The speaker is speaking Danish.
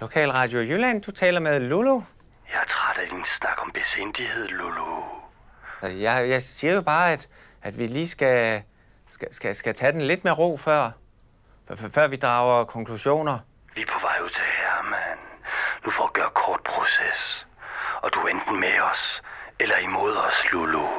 Lokalradio Jylland, du taler med Lulu. Jeg er træt af din snak om besindighed, Lulu. Øh, jeg, jeg siger jo bare, at, at vi lige skal, skal, skal, skal tage den lidt med ro, før, før, før vi drager konklusioner. Vi er på vej ud til Herman. Nu får at gøre kort proces. Og du er enten med os, eller imod os, Lulu.